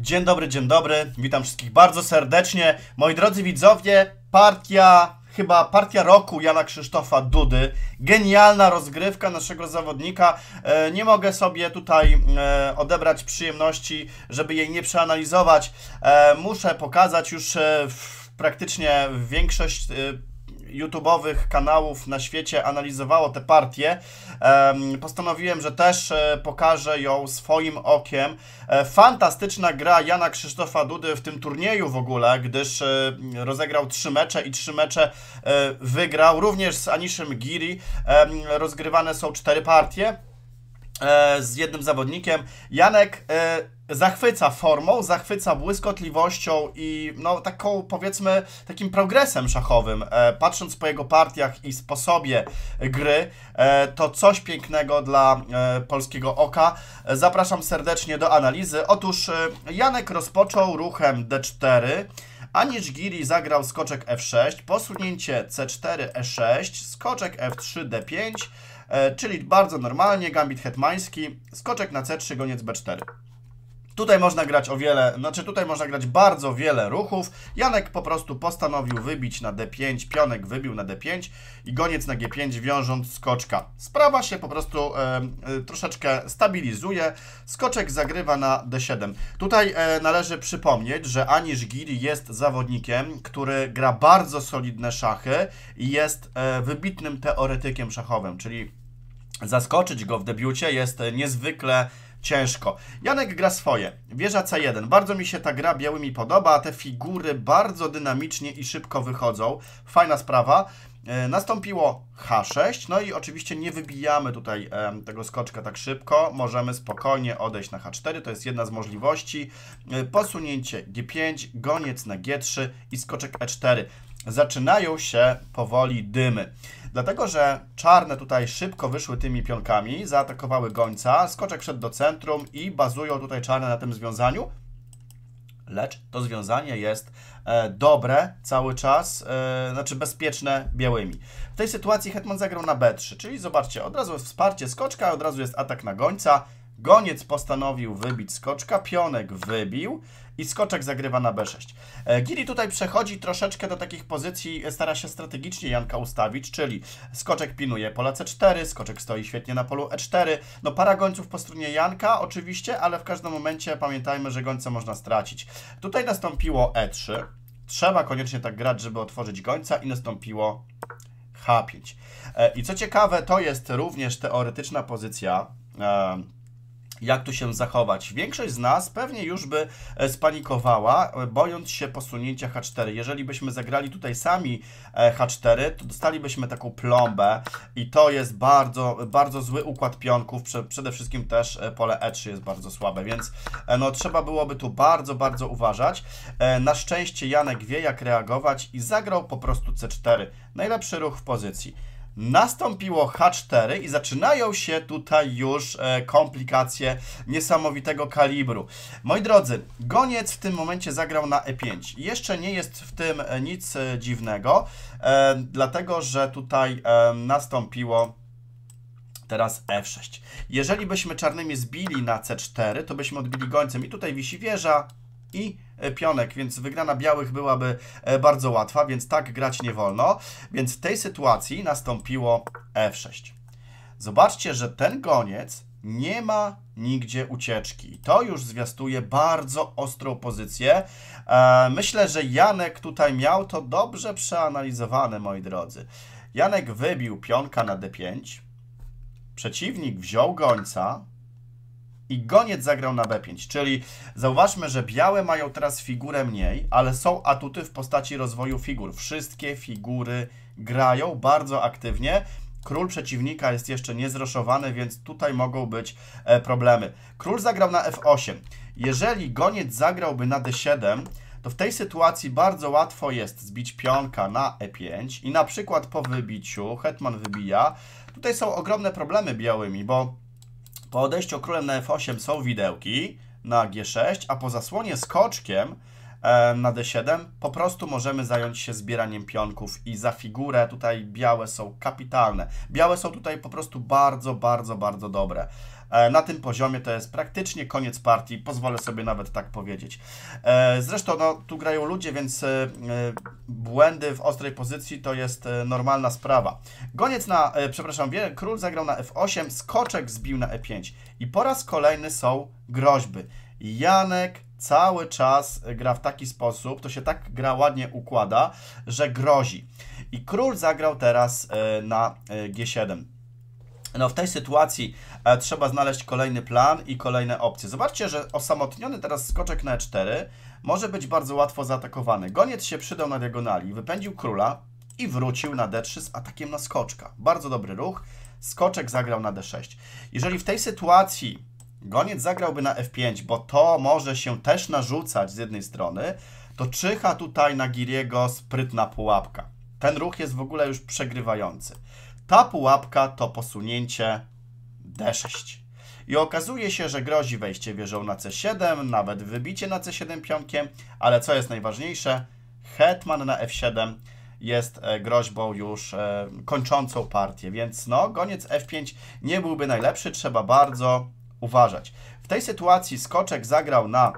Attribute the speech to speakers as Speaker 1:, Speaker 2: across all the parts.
Speaker 1: Dzień dobry, dzień dobry. Witam wszystkich bardzo serdecznie. Moi drodzy widzowie, partia, chyba partia roku Jana Krzysztofa Dudy. Genialna rozgrywka naszego zawodnika. E, nie mogę sobie tutaj e, odebrać przyjemności, żeby jej nie przeanalizować. E, muszę pokazać już praktycznie większość YouTube'owych kanałów na świecie analizowało tę partię, postanowiłem, że też e, pokażę ją swoim okiem. E, fantastyczna gra Jana Krzysztofa Dudy w tym turnieju w ogóle, gdyż e, rozegrał trzy mecze i trzy mecze wygrał. Również z Aniszem Giri rozgrywane są cztery partie z jednym zawodnikiem. Janek zachwyca formą, zachwyca błyskotliwością i no taką powiedzmy takim progresem szachowym. E, patrząc po jego partiach i sposobie gry, e, to coś pięknego dla e, polskiego oka. E, zapraszam serdecznie do analizy. Otóż e, Janek rozpoczął ruchem D4. Anisz Giri zagrał skoczek F6, posunięcie C4, E6, skoczek F3, D5, e, czyli bardzo normalnie, gambit hetmański, skoczek na C3, goniec B4. Tutaj można grać o wiele, znaczy tutaj można grać bardzo wiele ruchów. Janek po prostu postanowił wybić na D5, pionek wybił na D5 i goniec na G5 wiążąc skoczka. Sprawa się po prostu e, e troszeczkę stabilizuje. Skoczek zagrywa na D7. Tutaj e, należy przypomnieć, że Anisz Giri jest zawodnikiem, który gra bardzo solidne szachy i jest e, wybitnym teoretykiem szachowym, czyli Zaskoczyć go w debiucie jest e, niezwykle ciężko. Janek gra swoje. Wieża C1. Bardzo mi się ta gra białymi podoba, te figury bardzo dynamicznie i szybko wychodzą. Fajna sprawa. E, nastąpiło H6, no i oczywiście nie wybijamy tutaj e, tego skoczka tak szybko, możemy spokojnie odejść na H4, to jest jedna z możliwości. E, posunięcie G5, goniec na G3 i skoczek E4 zaczynają się powoli dymy. Dlatego, że czarne tutaj szybko wyszły tymi pionkami, zaatakowały gońca, skoczek wszedł do centrum i bazują tutaj czarne na tym związaniu. Lecz to związanie jest e, dobre cały czas, e, znaczy bezpieczne białymi. W tej sytuacji hetman zagrał na b3, czyli zobaczcie, od razu jest wsparcie skoczka, od razu jest atak na gońca, Goniec postanowił wybić skoczka, pionek wybił i skoczek zagrywa na b6. E, Gili tutaj przechodzi troszeczkę do takich pozycji, e, stara się strategicznie Janka ustawić, czyli skoczek pinuje pola c4, skoczek stoi świetnie na polu e4, no para gońców po stronie Janka oczywiście, ale w każdym momencie pamiętajmy, że gońce można stracić. Tutaj nastąpiło e3, trzeba koniecznie tak grać, żeby otworzyć gońca i nastąpiło h5. E, I co ciekawe, to jest również teoretyczna pozycja, jak tu się zachować. Większość z nas pewnie już by e, spanikowała, e, bojąc się posunięcia H4. Jeżeli byśmy zagrali tutaj sami e, H4, to dostalibyśmy taką plombę i to jest bardzo, bardzo zły układ pionków. Przede wszystkim też pole E3 jest bardzo słabe, więc no, trzeba byłoby tu bardzo, bardzo uważać. Na szczęście Janek wie, jak reagować i zagrał po prostu C4. Najlepszy ruch w pozycji nastąpiło H4 i zaczynają się tutaj już e, komplikacje niesamowitego kalibru. Moi drodzy, goniec w tym momencie zagrał na E5. Jeszcze nie jest w tym e, nic e, dziwnego, dlatego że tutaj nastąpiło teraz F6. Jeżeli byśmy czarnymi zbili na C4, to byśmy odbili gońcem i tutaj wisi wieża, i pionek, więc wygrana białych byłaby e, bardzo łatwa, więc tak grać nie wolno. Więc w tej sytuacji nastąpiło f6. E Zobaczcie, że ten goniec nie ma nigdzie ucieczki. to już zwiastuje bardzo ostrą pozycję. E, myślę, że Janek tutaj miał to dobrze przeanalizowane, moi drodzy. Janek wybił pionka na d5. Przeciwnik wziął gońca, i Goniec zagrał na B5, czyli zauważmy, że białe mają teraz figurę mniej, ale są atuty w postaci rozwoju figur. Wszystkie figury grają bardzo aktywnie. Król przeciwnika jest jeszcze niezroszowany, więc tutaj mogą być e, problemy. Król zagrał na F8. Jeżeli Goniec zagrałby na D7, to w tej sytuacji bardzo łatwo jest zbić pionka na E5 i na przykład po wybiciu hetman wybija. Tutaj są ogromne problemy białymi, bo po odejściu królem na f8 są widełki na g6, a po zasłonie skoczkiem E, na D7. Po prostu możemy zająć się zbieraniem pionków i za figurę tutaj białe są kapitalne. Białe są tutaj po prostu bardzo, bardzo, bardzo dobre. E, na tym poziomie to jest praktycznie koniec partii, pozwolę sobie nawet tak powiedzieć. E, zresztą no, tu grają ludzie, więc błędy w ostrej pozycji to jest normalna sprawa. Goniec na, przepraszam, król zagrał na f8, skoczek zbił na e5 i po raz kolejny są groźby. Janek cały czas gra w taki sposób, to się tak gra ładnie układa, że grozi. I król zagrał teraz e, na e, G7. No w tej sytuacji e, trzeba znaleźć kolejny plan i kolejne opcje. Zobaczcie, że osamotniony teraz skoczek na E4 może być bardzo łatwo zaatakowany. Goniec się przydał na diagonali, wypędził króla i wrócił na D3 z atakiem na skoczka. Bardzo dobry ruch. Skoczek zagrał na D6. Jeżeli w tej sytuacji Goniec zagrałby na F5, bo to może się też narzucać z jednej strony, to czyha tutaj na Giriego sprytna pułapka. Ten ruch jest w ogóle już przegrywający. Ta pułapka to posunięcie D6. I okazuje się, że grozi wejście wieżą na C7, nawet wybicie na C7 pionkiem, ale co jest najważniejsze, hetman na F7 jest e, groźbą już e, kończącą partię, więc no, goniec F5 nie byłby najlepszy, trzeba bardzo uważać. W tej sytuacji skoczek zagrał na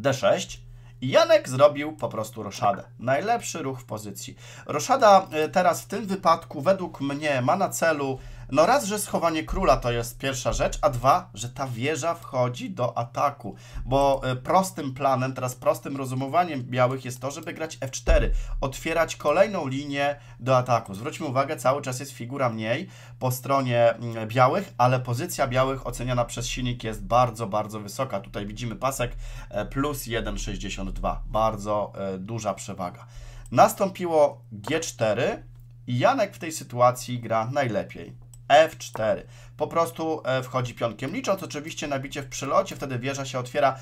Speaker 1: d6 i Janek zrobił po prostu roszadę. Najlepszy ruch w pozycji. Roszada y, teraz w tym wypadku według mnie ma na celu no raz, że schowanie króla to jest pierwsza rzecz, a dwa, że ta wieża wchodzi do ataku, bo e, prostym planem, teraz prostym rozumowaniem białych jest to, żeby grać f4, otwierać kolejną linię do ataku. Zwróćmy uwagę, cały czas jest figura mniej po stronie mm, białych, ale pozycja białych oceniana przez silnik jest bardzo, bardzo wysoka. Tutaj widzimy pasek e, plus 1,62, bardzo e, duża przewaga. Nastąpiło g4 i Janek w tej sytuacji gra najlepiej. F4. Po prostu e, wchodzi pionkiem, licząc oczywiście nabicie w przylocie, wtedy wieża się otwiera,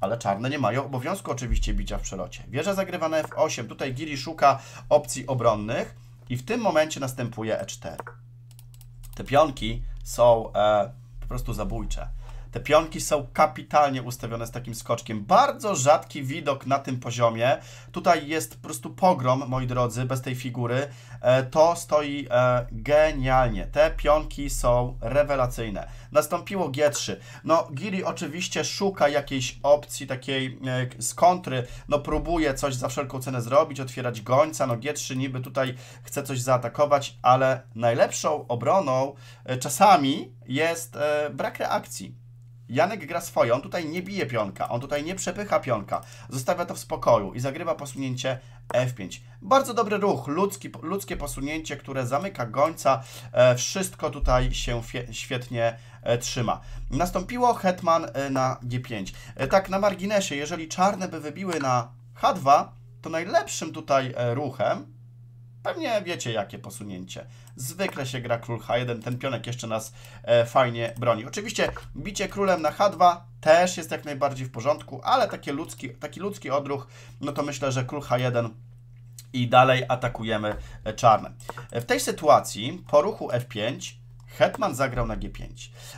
Speaker 1: ale czarne nie mają obowiązku oczywiście bicia w przelocie. Wieża zagrywa na F8, tutaj Giri szuka opcji obronnych i w tym momencie następuje E4. Te pionki są e, po prostu zabójcze. Te pionki są kapitalnie ustawione z takim skoczkiem. Bardzo rzadki widok na tym poziomie. Tutaj jest po prostu pogrom, moi drodzy, bez tej figury. E, to stoi e, genialnie. Te pionki są rewelacyjne. Nastąpiło G3. No, Giri oczywiście szuka jakiejś opcji takiej e, z kontry. No, próbuje coś za wszelką cenę zrobić, otwierać gońca. No, G3 niby tutaj chce coś zaatakować, ale najlepszą obroną czasami jest brak reakcji. Janek gra swoje, on tutaj nie bije pionka, on tutaj nie przepycha pionka, zostawia to w spokoju i zagrywa posunięcie F5. Bardzo dobry ruch, ludzki, ludzkie posunięcie, które zamyka gońca, e, wszystko tutaj się świetnie e, trzyma. Nastąpiło hetman e, na G5. E, tak, na marginesie, jeżeli czarne by wybiły na H2, to najlepszym tutaj e, ruchem Pewnie wiecie, jakie posunięcie. Zwykle się gra król H1, ten pionek jeszcze nas e, fajnie broni. Oczywiście bicie królem na H2 też jest jak najbardziej w porządku, ale taki ludzki, taki ludzki odruch, no to myślę, że król H1 i dalej atakujemy e, czarne. E, w tej sytuacji po ruchu F5 Hetman zagrał na G5.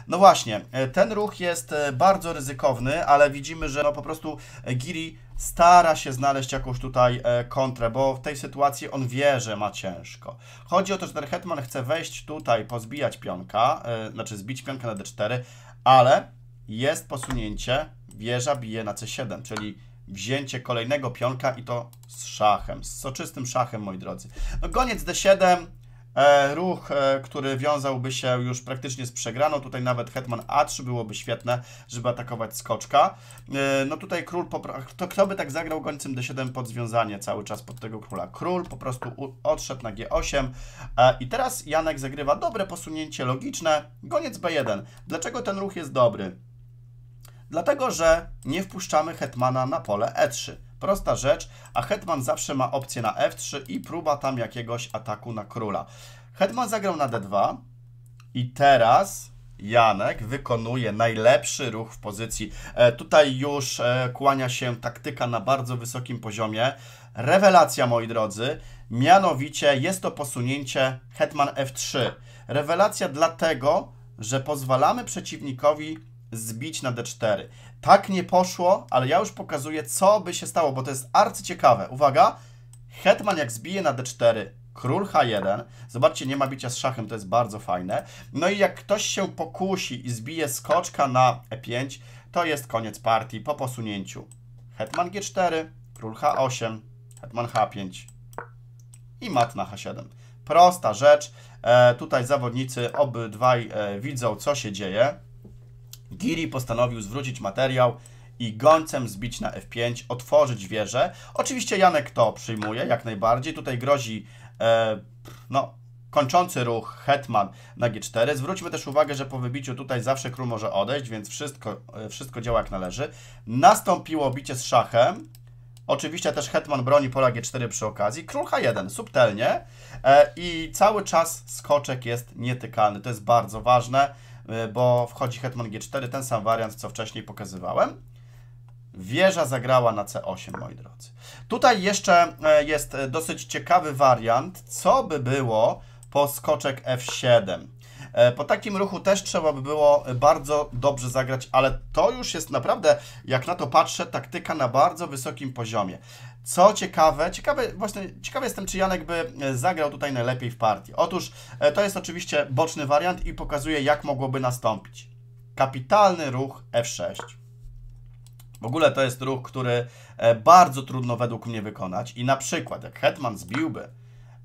Speaker 1: No właśnie, e, ten ruch jest bardzo ryzykowny, ale widzimy, że no po prostu Giri stara się znaleźć jakąś tutaj e, kontrę, bo w tej sytuacji on wie, że ma ciężko. Chodzi o to, że ten hetman chce wejść tutaj, pozbijać pionka, e, znaczy zbić pionka na d4, ale jest posunięcie, wieża bije na c7, czyli wzięcie kolejnego pionka i to z szachem, z soczystym szachem, moi drodzy. No, goniec d7 E, ruch, e, który wiązałby się już praktycznie z przegraną. Tutaj nawet Hetman A3 byłoby świetne, żeby atakować skoczka. E, no tutaj król, kto, kto by tak zagrał gońcem D7 pod związanie cały czas pod tego króla? Król po prostu odszedł na G8 i teraz Janek zagrywa dobre posunięcie logiczne, goniec B1. Dlaczego ten ruch jest dobry? Dlatego, że nie wpuszczamy Hetmana na pole E3. Prosta rzecz, a hetman zawsze ma opcję na f3 i próba tam jakiegoś ataku na króla. Hetman zagrał na d2 i teraz Janek wykonuje najlepszy ruch w pozycji. E, tutaj już e, kłania się taktyka na bardzo wysokim poziomie. Rewelacja, moi drodzy, mianowicie jest to posunięcie hetman f3. Rewelacja dlatego, że pozwalamy przeciwnikowi zbić na d4. Tak nie poszło, ale ja już pokazuję, co by się stało, bo to jest arcyciekawe. Uwaga, hetman jak zbije na d4, król h1. Zobaczcie, nie ma bicia z szachem, to jest bardzo fajne. No i jak ktoś się pokusi i zbije skoczka na e5, to jest koniec partii po posunięciu. Hetman g4, król h8, hetman h5 i mat na h7. Prosta rzecz. E, tutaj zawodnicy obydwaj e, widzą, co się dzieje. Giri postanowił zwrócić materiał i gońcem zbić na F5, otworzyć wieżę. Oczywiście Janek to przyjmuje jak najbardziej. Tutaj grozi e, no, kończący ruch Hetman na G4. Zwróćmy też uwagę, że po wybiciu tutaj zawsze król może odejść, więc wszystko, e, wszystko działa jak należy. Nastąpiło bicie z szachem. Oczywiście też Hetman broni pola G4 przy okazji. Król H1, subtelnie. E, I cały czas skoczek jest nietykalny. To jest bardzo ważne Y, bo wchodzi hetman g4, ten sam wariant, co wcześniej pokazywałem. Wieża zagrała na C8, moi drodzy. Tutaj jeszcze e, jest e, dosyć ciekawy wariant, co by było po skoczek F7. E, po takim ruchu też trzeba by było bardzo dobrze zagrać, ale to już jest naprawdę, jak na to patrzę, taktyka na bardzo wysokim poziomie. Co ciekawe, ciekawe, właśnie, ciekawy jestem, czy Janek by e, zagrał tutaj najlepiej w partii. Otóż e, to jest oczywiście boczny wariant i pokazuje, jak mogłoby nastąpić. Kapitalny ruch F6. W ogóle to jest ruch, który bardzo trudno według mnie wykonać i na przykład jak Hetman zbiłby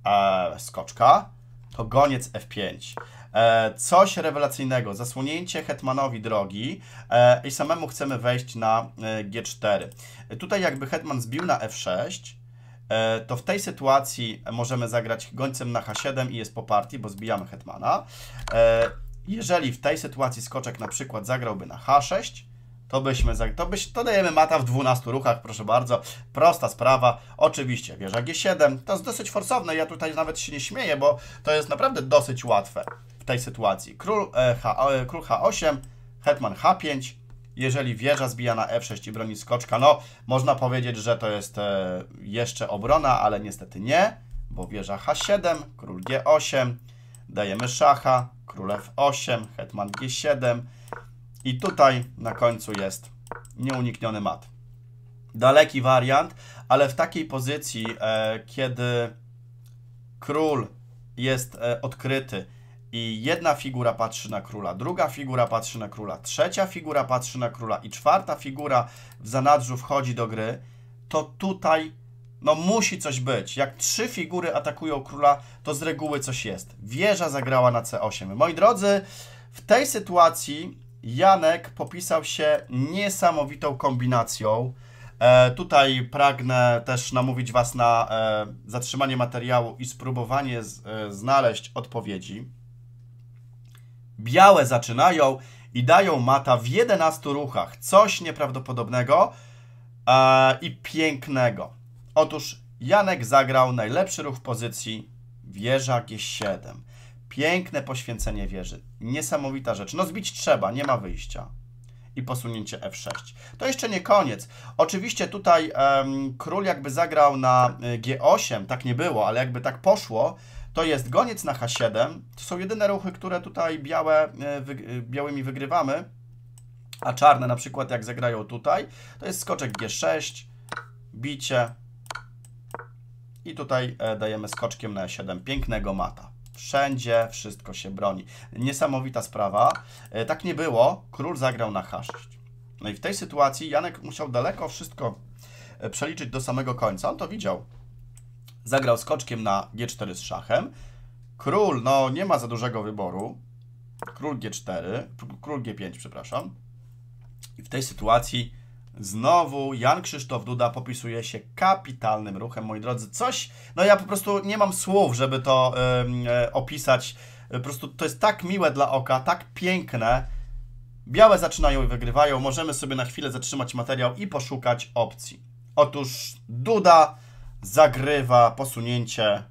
Speaker 1: e, skoczka, to goniec F5. E, coś rewelacyjnego, zasłonięcie Hetmanowi drogi e, i samemu chcemy wejść na e, G4. Tutaj jakby Hetman zbił na F6, to w tej sytuacji możemy zagrać gońcem na H7 i jest po partii, bo zbijamy Hetmana. Jeżeli w tej sytuacji skoczek na przykład zagrałby na H6, to byśmy, to, byś, to dajemy mata w 12 ruchach, proszę bardzo. Prosta sprawa. Oczywiście wieża G7. To jest dosyć forsowne, ja tutaj nawet się nie śmieję, bo to jest naprawdę dosyć łatwe w tej sytuacji. Król, e, H, e, król H8, hetman H5. Jeżeli wieża zbija na F6 i broni skoczka, no można powiedzieć, że to jest e, jeszcze obrona, ale niestety nie, bo wieża H7, król G8, dajemy szacha, król F8, hetman G7, i tutaj na końcu jest nieunikniony mat. Daleki wariant, ale w takiej pozycji, e, kiedy król jest e, odkryty i jedna figura patrzy na króla, druga figura patrzy na króla, trzecia figura patrzy na króla i czwarta figura w zanadrzu wchodzi do gry, to tutaj no musi coś być. Jak trzy figury atakują króla, to z reguły coś jest. Wieża zagrała na C8. Moi drodzy, w tej sytuacji Janek popisał się niesamowitą kombinacją. E, tutaj pragnę też namówić Was na e, zatrzymanie materiału i spróbowanie z, e, znaleźć odpowiedzi. Białe zaczynają i dają mata w 11 ruchach. Coś nieprawdopodobnego e, i pięknego. Otóż Janek zagrał najlepszy ruch w pozycji wieża G7. Piękne poświęcenie wieży. Niesamowita rzecz. No zbić trzeba, nie ma wyjścia. I posunięcie F6. To jeszcze nie koniec. Oczywiście tutaj um, król jakby zagrał na e, G8, tak nie było, ale jakby tak poszło, to jest goniec na H7. To są jedyne ruchy, które tutaj białe, e, wy, e, białymi wygrywamy. A czarne na przykład jak zagrają tutaj, to jest skoczek G6, bicie. I tutaj dajemy skoczkiem na E7 pięknego mata. Wszędzie wszystko się broni. Niesamowita sprawa. E, tak nie było. Król zagrał na h No i w tej sytuacji Janek musiał daleko wszystko e, przeliczyć do samego końca. On to widział. Zagrał skoczkiem na g4 z szachem. Król, no nie ma za dużego wyboru. Król g4, król g5, przepraszam. I w tej sytuacji Znowu Jan Krzysztof Duda popisuje się kapitalnym ruchem, moi drodzy. Coś, no ja po prostu nie mam słów, żeby to e, opisać. E, po prostu to jest tak miłe dla oka, tak piękne. Białe zaczynają i wygrywają. Możemy sobie na chwilę zatrzymać materiał i poszukać opcji. Otóż Duda zagrywa posunięcie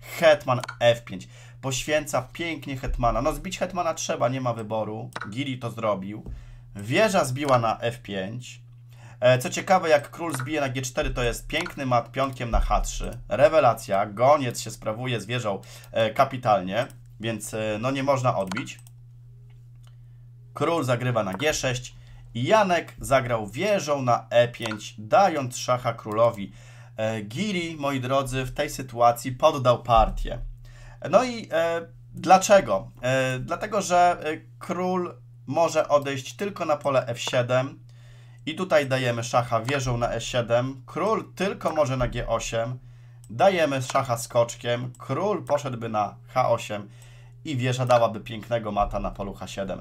Speaker 1: Hetman F5. Poświęca pięknie Hetmana. No zbić Hetmana trzeba, nie ma wyboru. Giri to zrobił. Wieża zbiła na F5. E, co ciekawe, jak król zbije na G4, to jest piękny mat pionkiem na H3. Rewelacja, goniec się sprawuje z wieżą e, kapitalnie, więc e, no nie można odbić. Król zagrywa na G6 Janek zagrał wieżą na E5, dając szacha królowi. Giri, moi drodzy, w tej sytuacji poddał partię. No i e, dlaczego? E, dlatego, że król może odejść tylko na pole f7 i tutaj dajemy szacha wieżą na e7, król tylko może na g8, dajemy szacha skoczkiem, król poszedłby na h8 i wieża dałaby pięknego mata na polu h7.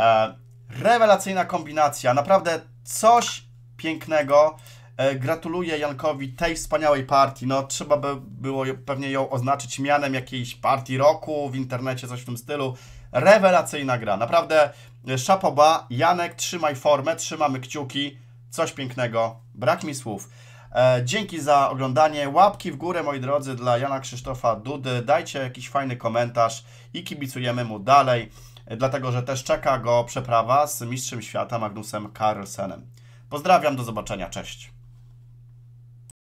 Speaker 1: E, rewelacyjna kombinacja, naprawdę coś pięknego. E, gratuluję Jankowi tej wspaniałej partii. No, trzeba by było pewnie ją oznaczyć mianem jakiejś partii roku w internecie, coś w tym stylu. Rewelacyjna gra, naprawdę e, szapoba. Janek, trzymaj formę, trzymamy kciuki. Coś pięknego, brak mi słów. E, dzięki za oglądanie. Łapki w górę, moi drodzy, dla Jana Krzysztofa Dudy. Dajcie jakiś fajny komentarz i kibicujemy mu dalej, e, dlatego że też czeka go przeprawa z mistrzem świata Magnusem Carlsenem. Pozdrawiam, do zobaczenia, cześć.